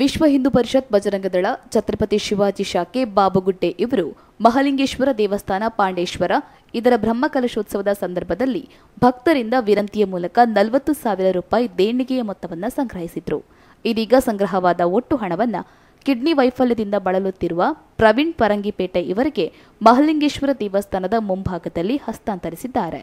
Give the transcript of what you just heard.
ವಿಶ್ವ ಹಿಂದೂ ಪರಿಷತ್ ಬಜರಂಗದಳ ಛತ್ರಪತಿ ಶಿವಾಜಿ ಶಾಖೆ ಬಾಬುಗುಡ್ಡೆ ಇವರು ಮಹಲಿಂಗೇಶ್ವರ ದೇವಸ್ಥಾನ ಪಾಂಡೇಶ್ವರ ಇದರ ಬ್ರಹ್ಮಕಲಶೋತ್ಸವದ ಸಂದರ್ಭದಲ್ಲಿ ಭಕ್ತರಿಂದ ವಿರಂತಿಯ ಮೂಲಕ ನಲವತ್ತು ಸಾವಿರ ರೂಪಾಯಿ ದೇಣಿಗೆಯ ಮೊತ್ತವನ್ನು ಸಂಗ್ರಹಿಸಿದ್ರು ಇದೀಗ ಸಂಗ್ರಹವಾದ ಒಟ್ಟು ಹಣವನ್ನು ಕಿಡ್ನಿ ವೈಫಲ್ಯದಿಂದ ಬಳಲುತ್ತಿರುವ ಪ್ರವೀಣ್ ಪರಂಗಿಪೇಟೆ ಇವರಿಗೆ ಮಹಲಿಂಗೇಶ್ವರ ದೇವಸ್ಥಾನದ ಮುಂಭಾಗದಲ್ಲಿ ಹಸ್ತಾಂತರಿಸಿದ್ದಾರೆ